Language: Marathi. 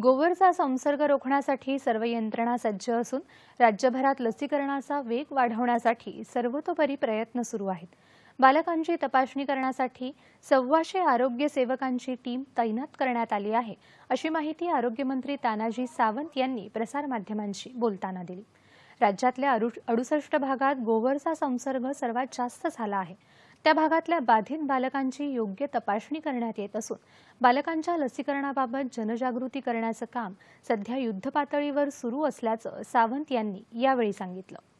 गोवरचा संसर्ग रोखण्यासाठी सर्व यंत्रणा सज्ज असून राज्यभरात लसीकरणाचा वेग वाढवण्यासाठी सर्वतोपरी प्रयत्न सुरू आहेत बालकांची तपासणी करण्यासाठी सव्वाशे आरोग्य सेवकांची टीम तैनात करण्यात आली आहे अशी माहिती आरोग्यमंत्री तानाजी सावंत यांनी प्रसारमाध्यमांशी बोलताना दिली राज्यातल्या अडुसष्ट भागात गोवरचा संसर्ग सर्वात जास्त झाला आहे त्या भागातल्या बाधित बालकांची योग्य तपासणी करण्यात येत असून बालकांच्या लसीकरणाबाबत जनजागृती करण्याचं काम सध्या युद्धपातळीवर सुरू असल्याचं सावंत यांनी यावेळी सांगितलं